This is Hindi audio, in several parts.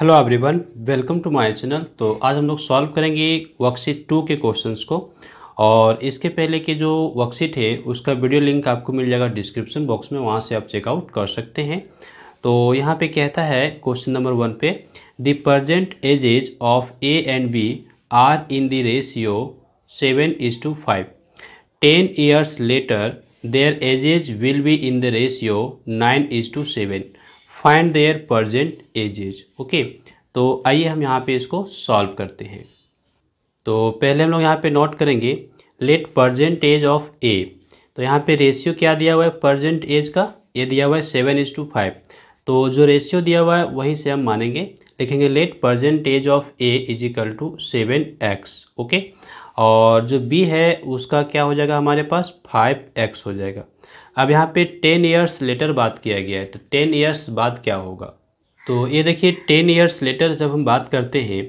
Hello everyone welcome to my channel तो आज हम लोग सॉल्व करेंगे वर्कशीट टू के क्वेश्चंस को और इसके पहले के जो वर्कशीट है उसका वीडियो लिंक आपको मिल जाएगा डिस्क्रिप्शन बॉक्स में वहां से आप चेकआउट कर सकते हैं तो यहां पे कहता है क्वेश्चन नंबर वन पे the present ages of A and B are in the ratio seven is to five ten years later their ages will be in the ratio nine is to seven find their present ages okay तो आइए हम यहाँ पे इसको सॉल्व करते हैं तो पहले हम लोग यहाँ पे नोट करेंगे let present age of A तो यहाँ पे रेशियो क्या दिया हुआ है परजेंट एज का ये दिया हुआ है सेवन इज टू फाइव तो जो रेशियो दिया हुआ है वहीं से हम मानेंगे लिखेंगे let present age of A is equal to seven x okay और जो बी है उसका क्या हो जाएगा हमारे पास फाइव एक्स हो जाएगा अब यहाँ पे टेन ईयर्स लेटर बात किया गया है तो टेन ईयर्स बाद क्या होगा तो ये देखिए टेन ईयर्स लेटर जब हम बात करते हैं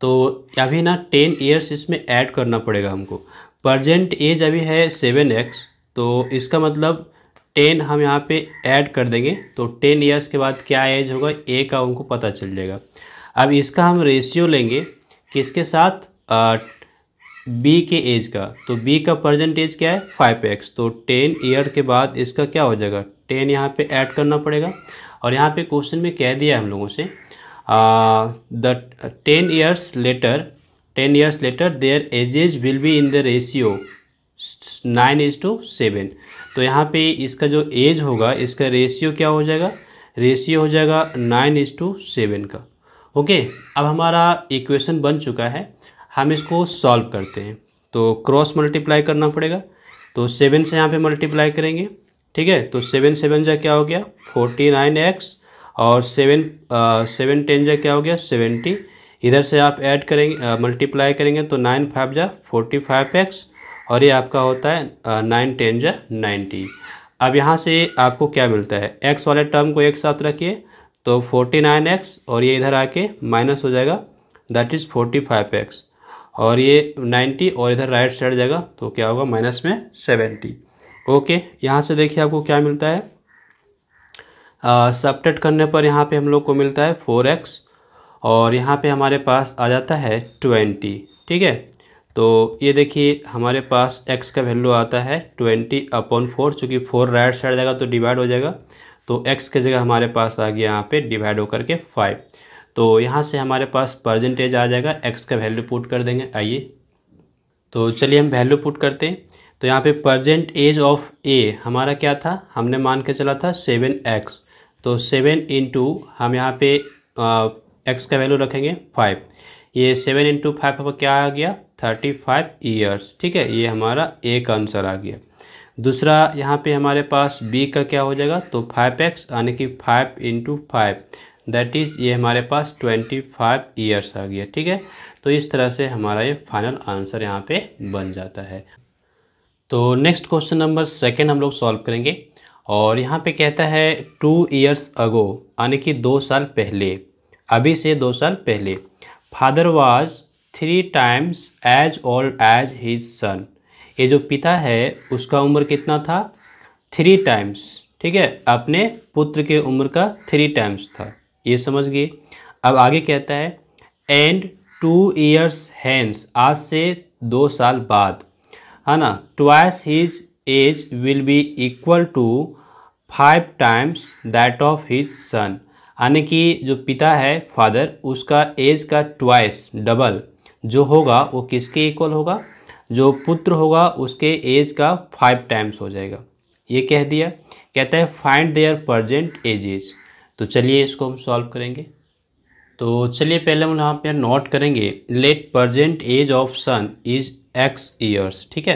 तो अभी ना टेन ईयर्स इसमें ऐड करना पड़ेगा हमको प्रजेंट एज अभी है सेवन एक्स तो इसका मतलब टेन हम यहाँ पे ऐड कर देंगे तो टेन ईयर्स के बाद क्या एज होगा ए का उनको पता चल जाएगा अब इसका हम रेशियो लेंगे किसके साथ बी के एज का तो बी का प्रजेंट एज क्या है फाइव एक्स तो टेन ईयर के बाद इसका क्या हो जाएगा टेन यहाँ पे ऐड करना पड़ेगा और यहाँ पे क्वेश्चन में कह दिया हम लोगों से the ten years later ten years later their ages will be in the ratio nine is to seven तो यहाँ पे इसका जो एज होगा इसका रेशियो क्या हो जाएगा रेशियो हो जाएगा नाइन इज टू सेवन का ओके अब हमारा इक्वेशन बन चुका है हम इसको सॉल्व करते हैं तो क्रॉस मल्टीप्लाई करना पड़ेगा तो सेवन से यहाँ पे मल्टीप्लाई करेंगे ठीक है तो सेवन सेवन जा क्या हो गया फोर्टी नाइन एक्स और सेवन सेवन टेन जा क्या हो गया सेवेंटी इधर से आप ऐड करेंगे मल्टीप्लाई करेंगे तो नाइन फाइव जा फोर्टी फाइव एक्स और ये आपका होता है नाइन टेन जा नाइन्टी अब यहाँ से आपको क्या मिलता है एक्स वाले टर्म को एक साथ रखिए तो फोर्टी नाइन एक्स और ये इधर आके माइनस हो जाएगा that is forty five x और ये 90 और इधर राइट साइड जाएगा तो क्या होगा माइनस में 70 ओके यहाँ से देखिए आपको क्या मिलता है सब्टेट करने पर यहाँ पे हम लोग को मिलता है 4x और यहाँ पे हमारे पास आ जाता है 20 ठीक है तो ये देखिए हमारे पास x का वैल्यू आता है 20 अपॉन फोर चूँकि फोर राइट साइड जाएगा तो डिवाइड हो जाएगा तो x की जगह हमारे पास आ गया यहाँ पे डिवाइड होकर के फाइव तो यहाँ से हमारे पास परसेंटेज आ जाएगा एक्स का वैल्यू पुट कर देंगे आइए तो चलिए हम वैल्यू पुट करते हैं तो यहाँ पे परजेंट एज ऑफ ए हमारा क्या था हमने मान के चला था सेवन एक्स तो सेवन इंटू हम यहाँ पे एक्स का वैल्यू रखेंगे फाइव ये सेवन इंटू फाइव क्या आ गया थर्टी फाइव ईयर्स ठीक है ये हमारा ए का आंसर आ गया दूसरा यहाँ पे हमारे पास बी का क्या हो जाएगा तो फाइव एक्स यानी कि five into five that is ये हमारे पास ट्वेंटी फाइव ईयर्स आ गया ठीक है तो इस तरह से हमारा ये फाइनल आंसर यहाँ पे बन जाता है तो नेक्स्ट क्वेश्चन नंबर सेकेंड हम लोग सॉल्व करेंगे और यहाँ पे कहता है टू ईयर्स अगो यानी कि दो साल पहले अभी से दो साल पहले father was three times as old as his son ये जो पिता है उसका उम्र कितना था थ्री टाइम्स ठीक है अपने पुत्र के उम्र का थ्री टाइम्स था ये समझ गए अब आगे कहता है एंड टू ईयर्स हैंस आज से दो साल बाद है ना twice his age will be equal to five times that of his son यानी कि जो पिता है फादर उसका एज का ट्वाइस डबल जो होगा वो किसके इक्वल होगा जो पुत्र होगा उसके एज का फाइव टाइम्स हो जाएगा ये कह दिया कहता है फाइंड देयर प्रजेंट एजेज तो चलिए इसको हम सॉल्व करेंगे तो चलिए पहले हम यहाँ पे नोट करेंगे let present age of son is x years ठीक है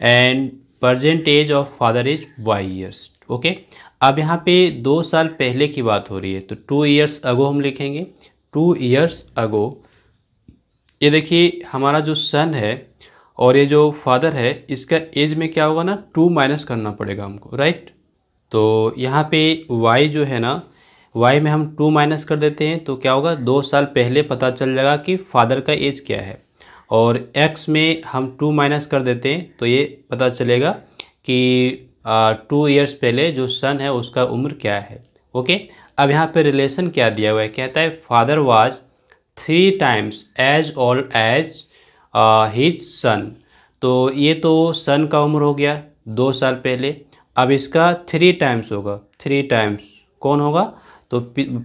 and present age of father is y years okay अब यहाँ पे दो साल पहले की बात हो रही है तो टू ईयर्स अगो हम लिखेंगे टू ईयर्स अगो ये देखिए हमारा जो सन है और ये जो फादर है इसका एज में क्या होगा ना टू माइनस करना पड़ेगा हमको राइट तो यहाँ पे वाई जो है ना वाई में हम टू माइनस कर देते हैं तो क्या होगा दो साल पहले पता चल जाएगा कि फादर का एज क्या है और एक्स में हम टू माइनस कर देते हैं तो ये पता चलेगा कि टू ईयर्स पहले जो सन है उसका उम्र क्या है ओके अब यहाँ पे रिलेशन क्या दिया हुआ है कहता है father was three times as old as his son तो ये तो सन का उम्र हो गया दो साल पहले अब इसका थ्री टाइम्स होगा थ्री टाइम्स कौन होगा तो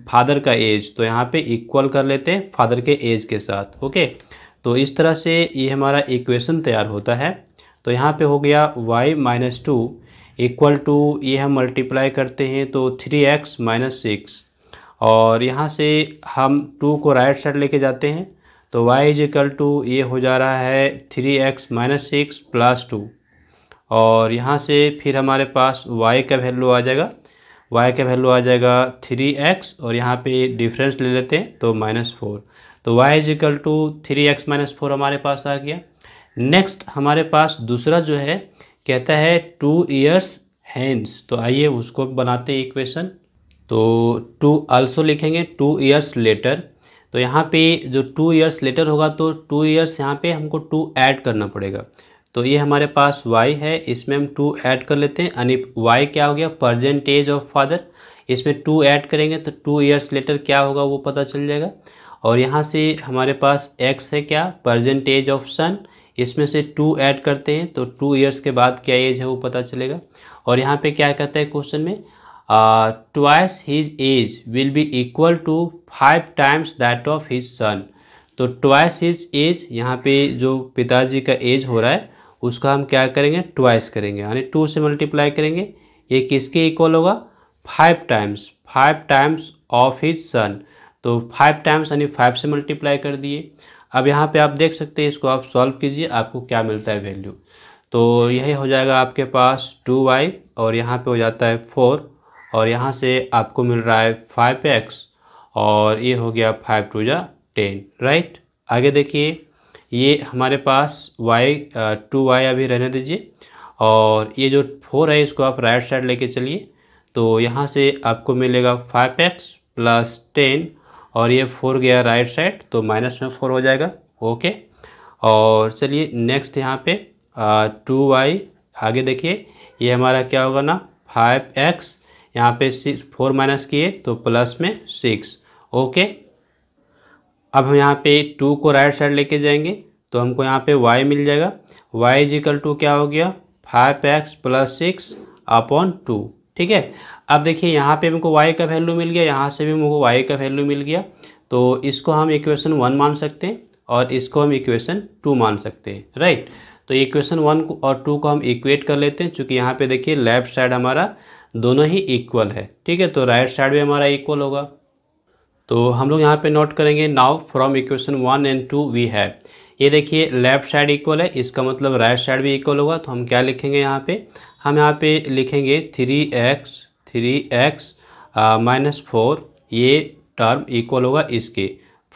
फादर का एज तो यहाँ पे इक्वल कर लेते हैं फादर के एज के साथ ओके तो इस तरह से ये हमारा इक्वेशन तैयार होता है तो यहाँ पे हो गया y minus two equal to ये हम मल्टीप्लाई करते हैं तो थ्री एक्स माइनस सिक्स और यहाँ से हम टू को राइट साइड लेके जाते हैं तो y इज इक्वल टू ये हो जा रहा है three x minus six plus two और यहाँ से फिर हमारे पास y का वैल्यू आ जाएगा y का वैल्यू आ जाएगा थ्री एक्स और यहाँ पे डिफरेंस ले लेते हैं तो माइनस फोर तो y is equal to three x minus four हमारे पास आ गया नेक्स्ट हमारे पास दूसरा जो है कहता है टू ईयर्स हैंस तो आइए उसको बनाते हैं इक्वेशन तो टू आल्सो लिखेंगे टू ईयर्स लेटर तो यहाँ पे जो टू ईयर्स लेटर होगा तो टू ईयर्स यहाँ पे हमको टू ऐड करना पड़ेगा तो ये हमारे पास y है इसमें हम टू ऐड कर लेते हैं यानी y क्या हो गया एज ऑफ फादर इसमें टू ऐड करेंगे तो टू ईयर्स लेटर क्या होगा वो पता चल जाएगा और यहाँ से हमारे पास x है क्या एज ऑफ सन इसमें से टू ऐड करते हैं तो टू ईयर्स के बाद क्या एज है वो पता चलेगा और यहाँ पे क्या कहता है क्वेश्चन में twice his age will be equal to five times that of his son तो ट्वाइस हिज एज यहाँ पे जो पिताजी का एज हो रहा है उसका हम क्या करेंगे ट्वाइस करेंगे यानी टू से मल्टीप्लाई करेंगे ये किसके इक्वल होगा five times five times of his son तो फाइव टाइम्स यानी फाइव से मल्टीप्लाई कर दिए अब यहाँ पे आप देख सकते हैं इसको आप सॉल्व कीजिए आपको क्या मिलता है वैल्यू तो यही हो जाएगा आपके पास टू वाई और यहाँ पे हो जाता है फोर और यहाँ से आपको मिल रहा है फाइव एक्स और ये हो गया फाइव टू जा टेन राइट आगे देखिए ये हमारे पास वाई टू वाई अभी रहने दीजिए और ये जो फोर है इसको आप राइट साइड लेके चलिए तो यहाँ से आपको मिलेगा फाइव एक्स प्लस टेन और ये फोर गया राइट साइड तो माइनस में फोर हो जाएगा ओके और चलिए नेक्स्ट यहाँ पे टू वाई आगे देखिए ये हमारा क्या होगा ना फाइव एक्स यहाँ पे सिक्स फोर माइनस किए तो प्लस में सिक्स ओके अब हम यहाँ पे टू को राइट साइड लेके जाएंगे तो हमको यहाँ पे y मिल जाएगा y इजिकल टू क्या हो गया five x plus six upon two ठीक है अब देखिए यहाँ पे हमको y का वैल्यू मिल गया यहाँ से भी हमको y का वैल्यू मिल गया तो इसको हम इक्वेशन वन मान सकते हैं और इसको हम इक्वेशन टू मान सकते हैं राइट तो इक्वेशन वन और टू को हम इक्वेट कर लेते हैं चूँकि यहाँ पे देखिए लेफ्ट साइड हमारा दोनों ही इक्वल है ठीक है तो राइट साइड भी हमारा इक्वल होगा तो हम लोग यहाँ पे नोट करेंगे now from equation one and two we have ये देखिए लेफ्ट साइड इक्वल है इसका मतलब राइट साइड भी इक्वल होगा तो हम क्या लिखेंगे यहाँ पे हम यहाँ पे लिखेंगे three x three x minus four ये टर्म इक्वल होगा इसके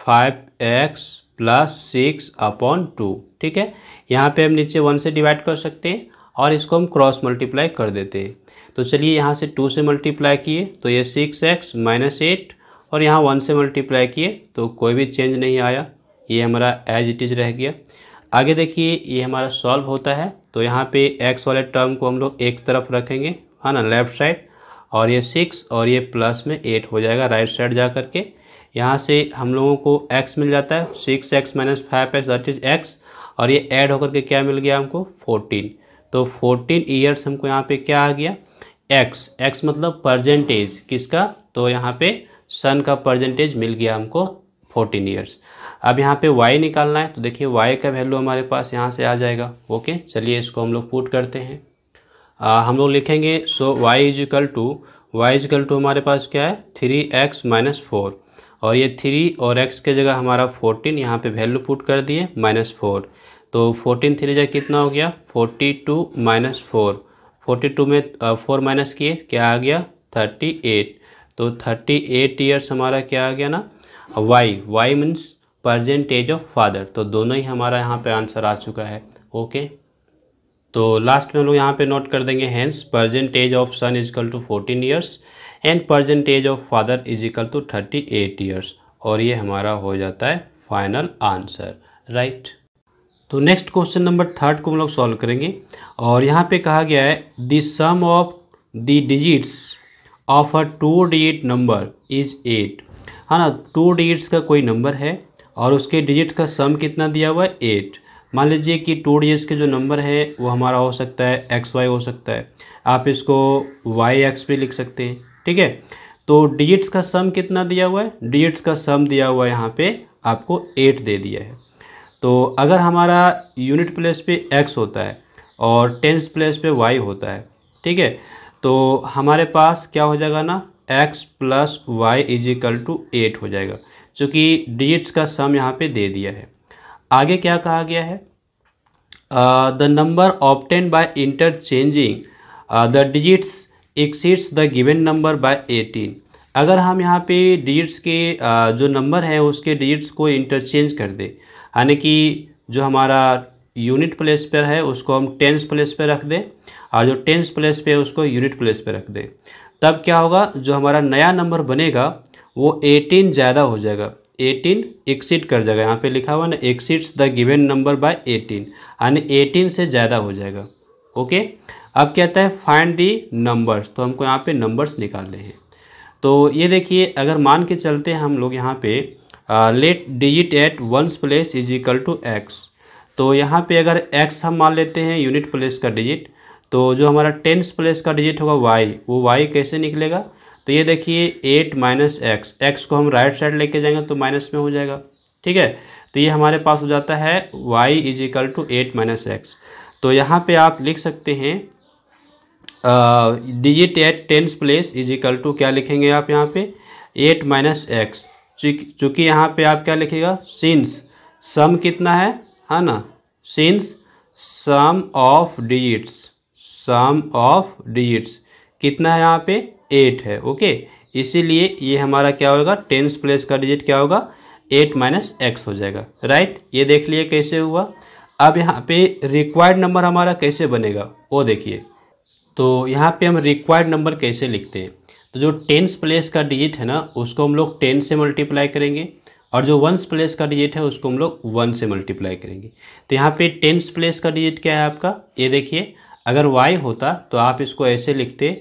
five x plus six upon two ठीक है यहाँ पे हम नीचे वन से डिवाइड कर सकते हैं और इसको हम क्रॉस मल्टीप्लाई कर देते हैं तो चलिए यहाँ से टू से मल्टीप्लाई किए तो ये सिक्स एक्स माइनस एट और यहाँ वन से मल्टीप्लाई किए तो कोई भी चेंज नहीं आया ये हमारा एज इट इज़ रह गया आगे देखिए ये हमारा सॉल्व होता है तो यहाँ पे एक्स वाले टर्म को हम लोग एक तरफ रखेंगे है ना लेफ्ट साइड और ये सिक्स और ये प्लस में एट हो जाएगा राइट साइड जा करके यहाँ से हम लोगों को एक्स मिल जाता है six x minus five x that is x और ये ऐड होकर के क्या मिल गया हमको फोर्टीन तो फोर्टीन ईयर्स हमको यहाँ पे क्या आ गया एक्स एक्स मतलब परजेंटेज किसका तो यहाँ पे सन का परसेंटेज मिल गया हमको फोर्टीन ईयर्स अब यहाँ पे वाई निकालना है तो देखिए वाई का वैल्यू हमारे पास यहाँ से आ जाएगा ओके चलिए इसको हम लोग पुट करते हैं आ, हम लोग लिखेंगे so y is equal to y is equal to हमारे पास क्या है थ्री एक्स माइनस फोर और ये थ्री और एक्स के जगह हमारा फोर्टीन यहाँ पे वैल्यू पुट कर दिए माइनस फोर तो फोर्टीन थ्री जगह कितना हो गया forty two minus four forty two में फोर माइनस किए क्या आ गया थर्टी एट तो थर्टी एट ईयर्स हमारा क्या आ गया ना y y means age of father तो दोनों ही हमारा यहाँ पे आंसर आ चुका है ओके तो लास्ट में हम लोग यहाँ पे नोट कर देंगे hence age of son is equal to fourteen years and age of father is equal to thirty eight years और ये हमारा हो जाता है फाइनल आंसर राइट तो नेक्स्ट क्वेश्चन नंबर थर्ड को हम लोग सॉल्व करेंगे और यहाँ पे कहा गया है the sum of the digits of a two digit number is eight है ना टू डिजिट्स का कोई नंबर है और उसके डिजिट्स का सम कितना दिया हुआ है एट मान लीजिए कि टू डिजिट्स के जो नंबर है वो हमारा हो सकता है एक्स वाई हो सकता है आप इसको वाई एक्स भी लिख सकते हैं ठीक है तो डिजिट्स का सम कितना दिया हुआ है डिजिट्स का सम दिया हुआ है यहाँ पे आपको एट दे दिया है तो अगर हमारा यूनिट प्लेस पे एक्स होता है और टेंस प्लेस पे वाई होता है ठीक है तो हमारे पास क्या हो जाएगा ना x plus y is equal to eight हो जाएगा चूँकि डिजिट्स का सम यहाँ पे दे दिया है आगे क्या कहा गया है the number obtain by interchanging the digits exceeds the given number by eighteen अगर हम यहाँ पे डिजिट्स के uh, जो नंबर है उसके डिजिट्स को इंटरचेंज कर दें यानी कि जो हमारा यूनिट प्लेस पर है उसको हम टेंस प्लेस पर रख दें और जो टेंस प्लेस पर है उसको यूनिट प्लेस पर रख दें तब क्या होगा जो हमारा नया नंबर बनेगा वो एटीन ज़्यादा हो जाएगा एटीन एक्सिट कर जाएगा यहाँ पे लिखा हुआ ना exceeds the given number by eighteen यानी एटीन से ज़्यादा हो जाएगा ओके अब कहता है फाइंड दी नंबर्स तो हमको यहाँ पे नंबर्स निकालने हैं तो ये देखिए अगर मान के चलते हम लोग यहाँ पे let digit at once place is equal to x तो यहाँ पे अगर x हम मान लेते हैं यूनिट प्लेस का डिजिट तो जो हमारा टेंस प्लेस का डिजिट होगा y वो y कैसे निकलेगा तो ये देखिए एट माइनस एक्स एक्स को हम राइट साइड लेके जाएंगे तो माइनस में हो जाएगा ठीक है तो ये हमारे पास हो जाता है y is equal to eight minus x तो यहाँ पे आप लिख सकते हैं digit at tens place is equal to क्या लिखेंगे आप यहाँ पे एट माइनस एक्स चूँकि यहाँ पे आप क्या लिखेगा सिंस सम कितना है है ना since sum of digits sum of digits कितना है यहाँ पे एट है ओके इसीलिए ये हमारा क्या होगा टेंस प्लेस का डिजिट क्या होगा एट माइनस एक्स हो जाएगा राइट ये देख लिए कैसे हुआ अब यहाँ पे रिक्वायर्ड नंबर हमारा कैसे बनेगा वो देखिए तो यहाँ पे हम रिक्वायर्ड नंबर कैसे लिखते हैं तो जो टेंस प्लेस का डिजिट है ना उसको हम लोग टेन से मल्टीप्लाई करेंगे और जो वंस प्लेस का डिजिट है उसको हम लोग वन से मल्टीप्लाई करेंगे तो यहाँ पे टेंस प्लेस का डिजिट क्या है आपका ये देखिए अगर वाई होता तो आप इसको ऐसे लिखते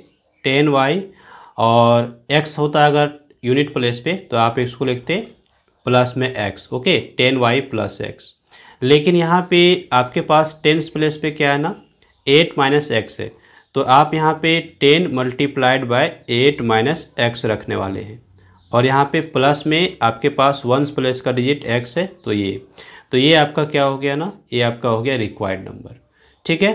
टेन वाई और एक्स होता अगर यूनिट प्लेस पे तो आप इसको लिखते प्लस में x okay ten y plus x लेकिन यहाँ पे आपके पास टेंस प्लेस पे क्या है ना एट माइनस एक्स है तो आप यहाँ पे ten multiplied by eight minus x रखने वाले हैं और यहाँ पे प्लस में आपके पास वंस प्लस का डिजिट एक्स है तो ये तो ये आपका क्या हो गया ना ये आपका हो गया रिक्वायर्ड नंबर ठीक है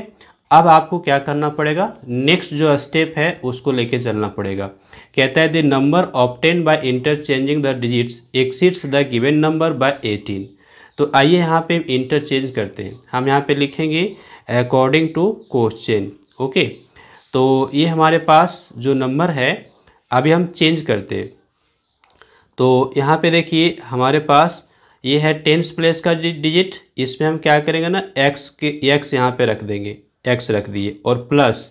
अब आपको क्या करना पड़ेगा नेक्स्ट जो स्टेप है उसको लेके चलना पड़ेगा कहता है the number obtain by interchanging the digits exceeds the given number by eighteen तो आइए यहाँ पे इंटरचेंज करते हैं हम यहाँ पे लिखेंगे अकॉर्डिंग टू क्वेश्चन ओके तो ये हमारे पास जो नंबर है अभी हम चेंज करते हैं तो यहाँ पे देखिए हमारे पास ये है टेंस प्लेस का डिजिट इसमें हम क्या करेंगे ना एक्स के एक्स यहाँ पे रख देंगे एक्स रख दिए और प्लस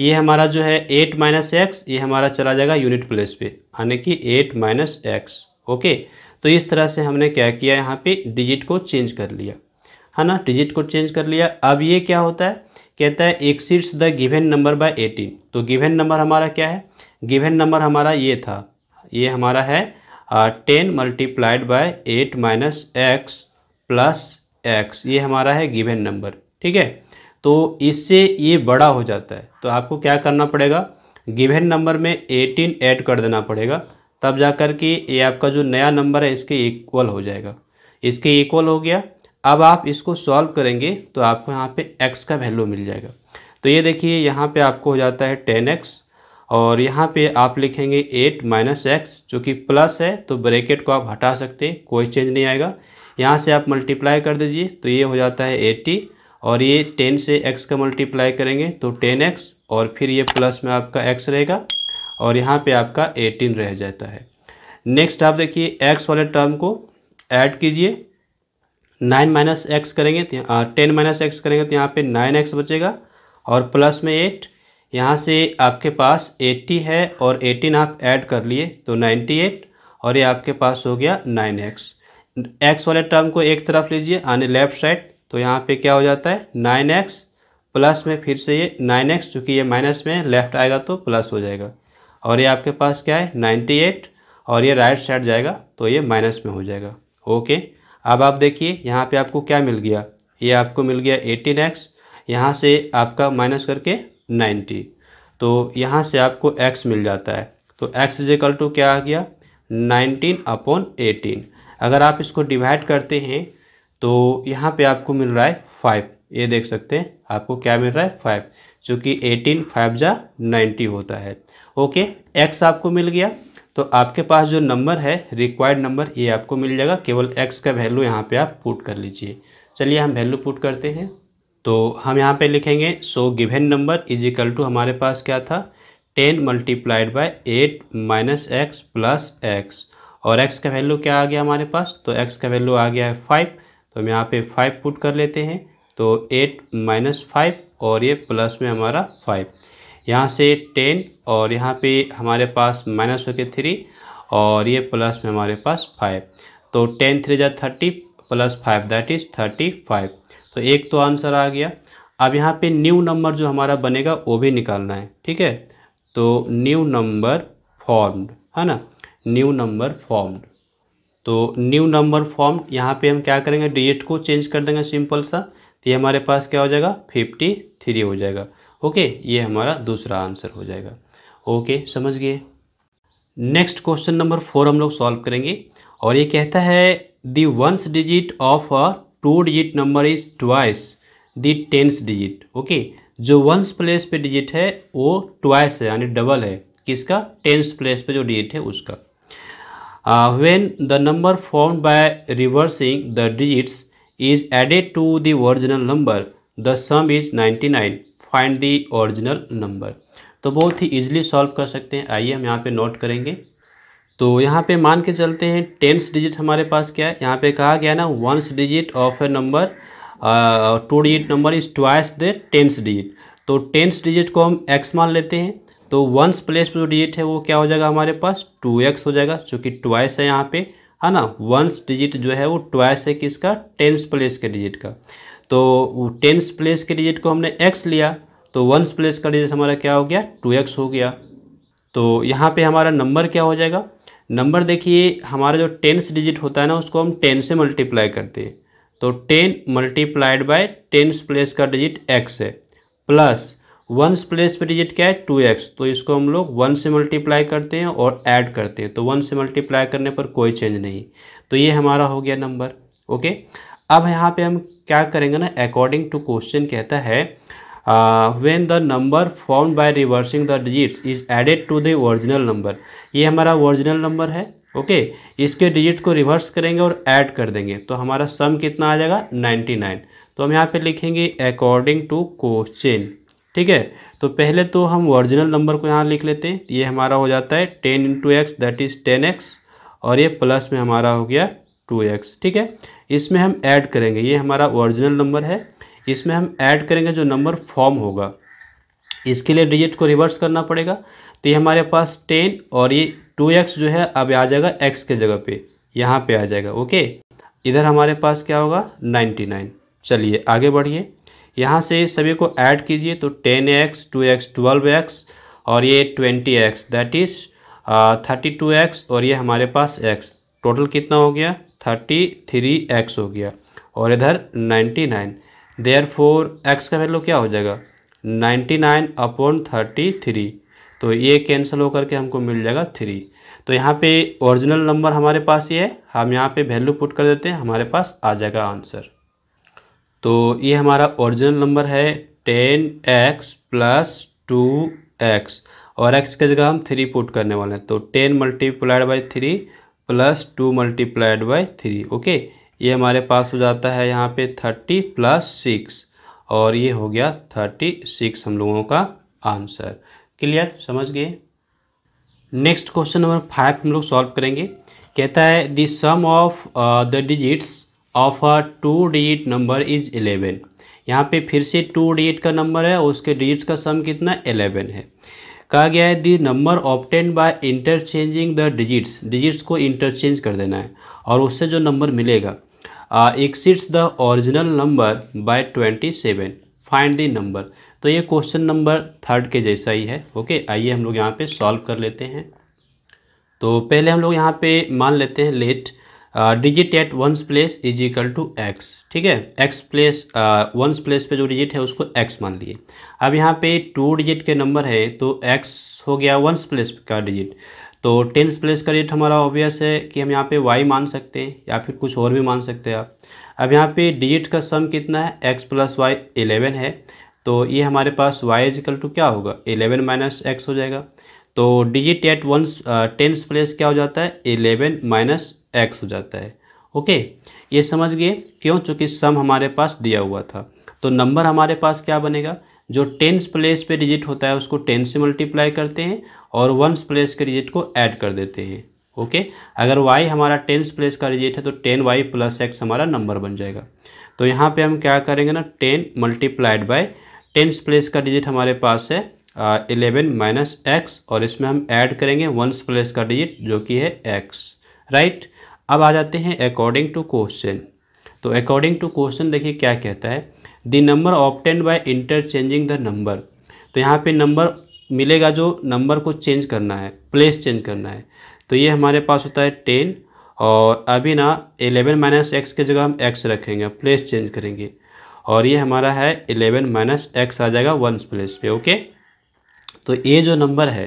ये हमारा जो है एट माइनस एक्स ये हमारा चला जाएगा यूनिट प्लेस पे यानी कि एट माइनस एक्स ओके तो इस तरह से हमने क्या किया यहाँ पे डिजिट को चेंज कर लिया है ना डिजिट को चेंज कर लिया अब ये क्या होता है कहता है exceeds the given number by eighteen तो गिवेन नंबर हमारा क्या है गिवेन नंबर हमारा ये था ये हमारा है ten multiplied by eight minus x plus x ये हमारा है गिवन नंबर ठीक है तो इससे ये बड़ा हो जाता है तो आपको क्या करना पड़ेगा गिवन नंबर में एटीन ऐड कर देना पड़ेगा तब जा कर के ये आपका जो नया नंबर है इसके इक्वल हो जाएगा इसके इक्वल हो गया अब आप इसको सॉल्व करेंगे तो आपको यहाँ पे x का वैल्यू मिल जाएगा तो ये देखिए यहाँ पे आपको हो जाता है टेन एक्स और यहाँ पे आप लिखेंगे एट माइनस एक्स जो कि प्लस है तो ब्रैकेट को आप हटा सकते हैं कोई चेंज नहीं आएगा यहाँ से आप मल्टीप्लाई कर दीजिए तो ये हो जाता है एट्टी और ये टेन से एक्स का मल्टीप्लाई करेंगे तो टेन एक्स और फिर ये प्लस में आपका एक्स रहेगा और यहाँ पे आपका एटीन रह जाता है नेक्स्ट आप देखिए एक्स वाले टर्म को ऐड कीजिए नाइन माइनस एक्स करेंगे टेन माइनस एक्स करेंगे तो यहाँ पे नाइन एक्स बचेगा और प्लस में एट यहाँ से आपके पास 80 है और 18 आप ऐड कर लिए तो 98 और ये आपके पास हो गया 9x एक्स वाले टर्म को एक तरफ लीजिए आने लेफ्ट साइड तो यहाँ पे क्या हो जाता है 9x प्लस में फिर से ये 9x चूँकि ये माइनस में लेफ्ट आएगा तो प्लस हो जाएगा और ये आपके पास क्या है 98 और ये राइट साइड जाएगा तो ये माइनस में हो जाएगा ओके अब आप देखिए यहाँ पर आपको क्या मिल गया ये आपको मिल गया एक्स यहाँ से आपका माइनस करके नाइन्टी तो यहाँ से आपको x मिल जाता है तो x इज टू क्या आ गया नाइनटीन अपॉन एटीन अगर आप इसको डिवाइड करते हैं तो यहाँ पे आपको मिल रहा है फाइव ये देख सकते हैं आपको क्या मिल रहा है फाइव चूँकि एटीन फाइव जा नाइन्टी होता है ओके एक्स आपको मिल गया तो आपके पास जो नंबर है रिक्वायर्ड नंबर ये आपको मिल जाएगा केवल एक्स का वैल्यू यहाँ पे आप पुट कर लीजिए चलिए हम वैल्यू पुट करते हैं तो हम यहाँ पे लिखेंगे so given number is equal to हमारे पास क्या था ten multiplied by eight minus x plus x और एक्स का वैल्यू क्या आ गया हमारे पास तो एक्स का वैल्यू आ गया है फाइव तो हम यहाँ पे फाइव पुट कर लेते हैं तो एट माइनस फाइव और ये प्लस में हमारा फाइव यहाँ से टेन और यहाँ पे हमारे पास माइनस हो के थ्री और ये प्लस में हमारे पास फाइव तो टेन थ्री जा thirty plus five that is thirty five तो एक तो आंसर आ गया अब यहाँ पे न्यू नंबर जो हमारा बनेगा वो भी निकालना है ठीक है तो न्यू नंबर फॉर्म्ड है ना न्यू नंबर फॉर्म्ड तो न्यू नंबर फॉर्म यहाँ पे हम क्या करेंगे डिजिट को चेंज कर देंगे सिंपल सा तो ये हमारे पास क्या हो जाएगा फिफ्टी थ्री हो जाएगा ओके ये हमारा दूसरा आंसर हो जाएगा ओके समझ गए नेक्स्ट क्वेश्चन नंबर फोर हम लोग सॉल्व करेंगे और ये कहता है the ones digit of a two digit number is twice the tens digit okay जो वंस प्लेस पे डिजिट है वो ट्वाइस है यानी डबल है किसका टेंस प्लेस पे जो डिजिट है उसका when the number form by reversing the digits is added to the original number the sum is 99 find the original number तो बहुत ही इजीली सॉल्व कर सकते हैं आइए हम यहाँ पे नोट करेंगे तो यहाँ पे मान के चलते हैं टेंस डिजिट हमारे पास क्या है यहाँ पे कहा गया ना ones digit of a number two digit number is twice the tens digit तो टेंस डिजिट को हम एक्स मान लेते हैं तो वंस प्लेस पर जो डिजिट है वो क्या हो जाएगा हमारे पास टू एक्स हो जाएगा चूँकि ट्वाइस है यहाँ पे है ना वंस डिजिट जो है वो ट्वाइस है किसका टेंस प्लेस के डिजिट का तो टेंस प्लेस के डिजिट को हमने एक्स लिया तो वंस प्लेस का डिजिट हमारा क्या हो गया टू एक्स हो गया तो यहाँ पे हमारा नंबर क्या हो जाएगा नंबर देखिए हमारा जो टेंस डिजिट होता है ना उसको हम टेन से मल्टीप्लाई करते हैं तो ten multiplied by tens place का डिजिट एक्स है प्लस वंस प्लेस पर डिजिट क्या है टू एक्स तो इसको हम लोग वन से मल्टीप्लाई करते हैं और ऐड करते हैं तो वन से मल्टीप्लाई करने पर कोई चेंज नहीं तो ये हमारा हो गया नंबर ओके अब यहाँ पे हम क्या करेंगे ना अकॉर्डिंग टू क्वेश्चन कहता है uh, when the number formed by reversing the digits is added to the original number ये हमारा original number है ओके okay? इसके डिजिट को रिवर्स करेंगे और ऐड कर देंगे तो हमारा सम कितना आ जाएगा 99 तो हम यहाँ पे लिखेंगे अकॉर्डिंग टू क्वेश्चन ठीक है तो पहले तो हम ओरिजिनल नंबर को यहाँ लिख लेते हैं ये हमारा हो जाता है ten into x that is ten x और ये प्लस में हमारा हो गया टू एक्स ठीक है इसमें हम ऐड करेंगे ये हमारा ओरिजिनल नंबर है इसमें हम ऐड करेंगे जो नंबर फॉर्म होगा इसके लिए डिजिट को रिवर्स करना पड़ेगा तो ये हमारे पास टेन और ये टू एक्स जो है अब आ जाएगा एक्स के जगह पे यहाँ पे आ जाएगा ओके इधर हमारे पास क्या होगा नाइन्टी नाइन चलिए आगे बढ़िए यहाँ से सभी को ऐड कीजिए तो ten x two x twelve x और ये twenty x that is thirty two x और ये हमारे पास एक्स टोटल कितना हो गया थर्टी थ्री एक्स हो गया और इधर ninety nine therefore x का वैल्यू क्या हो जाएगा ninety nine upon thirty three तो ये कैंसिल होकर के हमको मिल जाएगा थ्री तो यहाँ पे ओरिजिनल नंबर हमारे पास ये है हम यहाँ पे वैल्यू पुट कर देते हैं हमारे पास आ जाएगा आंसर तो ये हमारा ओरिजिनल नंबर है ten x plus two x और एक्स की जगह हम थ्री पुट करने वाले हैं तो ten multiplied by three plus two multiplied by three okay ये हमारे पास हो जाता है यहाँ पे थर्टी प्लस सिक्स और ये हो गया थर्टी सिक्स हम लोगों का आंसर क्लियर समझ गए नेक्स्ट क्वेश्चन नंबर फाइव हम लोग सॉल्व करेंगे कहता है the sum of the digits of a two digit number is eleven यहाँ पे फिर से टू डिजिट का नंबर है और उसके डिजिट्स का सम कितना एलेवन है कहा गया है the number obtain by interchanging the digits digits को इंटरचेंज कर देना है और उससे जो नंबर मिलेगा exceeds the original number by twenty seven find the number तो ये क्वेश्चन नंबर थर्ड के जैसा ही है ओके आइए हम लोग यहाँ पे सॉल्व कर लेते हैं तो पहले हम लोग यहाँ पे मान लेते हैं let digit at once place is equal to x ठीक है एक्स प्लेस वंस प्लेस पे जो डिजिट है उसको एक्स मान लिए अब यहाँ पे टू डिजिट के नंबर है तो एक्स हो गया वंस प्लेस का डिजिट तो टेंस प्लेस का रेट हमारा ऑब्वियस है कि हम यहाँ पे वाई मान सकते हैं या फिर कुछ और भी मान सकते हैं आप अब यहाँ पे डिजिट का सम कितना है एक्स प्लस वाई एलेवन है तो ये हमारे पास वाई इजिकल टू क्या होगा एलेवन माइनस एक्स हो जाएगा तो digit at one tens place क्या हो जाता है एलेवन माइनस एक्स हो जाता है ओके ये समझ गए क्यों चूँकि सम हमारे पास दिया हुआ था तो नंबर हमारे पास क्या बनेगा जो टेंस प्लेस पे डिजिट होता है उसको टेन से मल्टीप्लाई करते हैं और वंस प्लेस के रिजल्ट को ऐड कर देते हैं ओके अगर y हमारा टेंस प्लेस का रिजिट है तो टेन वाई प्लस एक्स हमारा नंबर बन जाएगा तो यहाँ पे हम क्या करेंगे ना ten multiplied by tens place का डिजिट हमारे पास है इलेवन माइनस एक्स और इसमें हम ऐड करेंगे वंस प्लेस का डिजिट जो कि है एक्स राइट अब आ जाते हैं अकॉर्डिंग टू क्वेश्चन तो अकॉर्डिंग टू क्वेश्चन देखिए क्या कहता है the number obtained by interchanging the number तो यहाँ पे नंबर मिलेगा जो नंबर को चेंज करना है प्लेस चेंज करना है तो ये हमारे पास होता है टेन और अभी ना एलेवन माइनस एक्स की जगह हम एक्स रखेंगे प्लेस चेंज करेंगे और ये हमारा है एलेवन माइनस एक्स आ जाएगा वंस प्लेस पे ओके तो ये जो नंबर है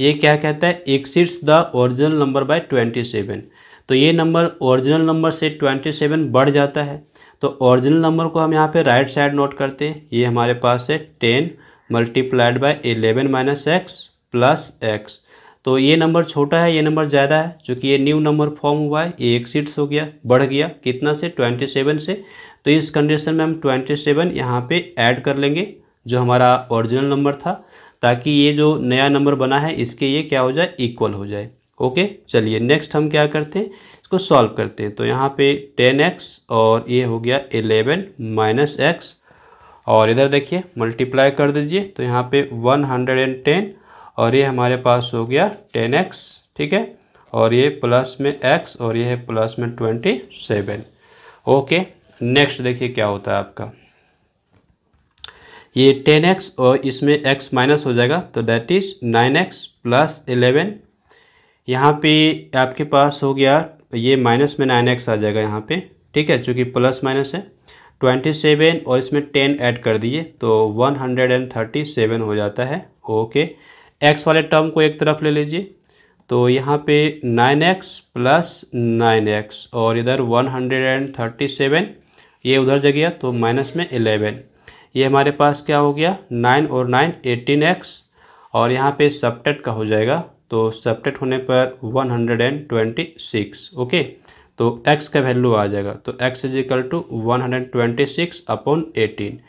ये क्या कहता है exceeds the original number by twenty seven तो ये नंबर ओरिजिनल नंबर से ट्वेंटी सेवन बढ़ जाता है तो ओरिजिनल नंबर को हम यहाँ पे राइट साइड नोट करते हैं ये हमारे पास है ten multiplied by eleven minus x plus x तो ये नंबर छोटा है ये नंबर ज़्यादा है चूँकि ये न्यू नंबर फॉर्म हुआ है ये एक सीट्स हो गया बढ़ गया कितना से ट्वेंटी सेवन से तो इस कंडीशन में हम ट्वेंटी सेवन यहाँ पर ऐड कर लेंगे जो हमारा ओरिजिनल नंबर था ताकि ये जो नया नंबर बना है इसके ये क्या हो जाए इक्वल हो जाए ओके चलिए नेक्स्ट हम क्या करते हैं इसको सॉल्व करते हैं तो यहाँ पे टेन एक्स और ये हो गया एलेवन माइनस एक्स और इधर देखिए मल्टीप्लाई कर दीजिए तो यहाँ पे 110 और ये हमारे पास हो गया 10x ठीक है और ये प्लस में x और ये है प्लस में 27 ओके नेक्स्ट देखिए क्या होता है आपका ये 10x और इसमें x माइनस हो जाएगा तो that is 9x plus eleven यहाँ पे आपके पास हो गया ये माइनस में 9x आ जाएगा यहाँ पे ठीक है चूँकि प्लस माइनस है ट्वेंटी सेवन और इसमें टेन ऐड कर दिए तो one hundred and thirty seven हो जाता है ओके एक्स वाले टर्म को एक तरफ ले लीजिए तो यहाँ पे nine x plus nine x और इधर one hundred and thirty seven ये उधर जग गया तो माइनस में एलेवन ये हमारे पास क्या हो गया नाइन और नाइन एटीन एक्स और यहाँ पे सब्टेट का हो जाएगा तो सब्टेट होने पर one hundred and twenty six okay तो x का वैल्यू आ जाएगा तो x is equal to one hundred twenty six upon eighteen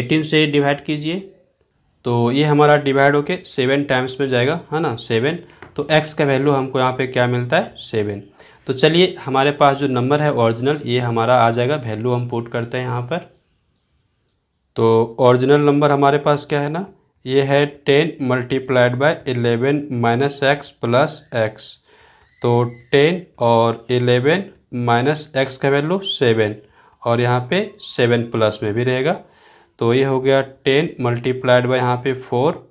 eighteen से डिवाइड कीजिए तो ये हमारा डिवाइड होके सेवन टाइम्स में जाएगा है ना सेवन तो x का वैल्यू हमको यहाँ पे क्या मिलता है सेवन तो चलिए हमारे पास जो नंबर है ओरिजिनल ये हमारा आ जाएगा वैल्यू हम पुट करते हैं यहाँ पर तो ओरिजिनल नंबर हमारे पास क्या है ना ये है ten multiplied by eleven minus x plus x तो टेन और एलेवन माइनस एक्स का वैल्यू सेवन और यहाँ पे सेवन प्लस में भी रहेगा तो ये हो गया टेन मल्टीप्लाइड बाई यहाँ पे फोर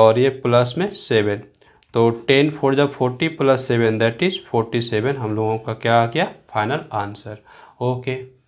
और ये प्लस में सेवन तो टेन फोर जब forty plus seven that is forty seven हम लोगों का क्या आ गया फाइनल आंसर ओके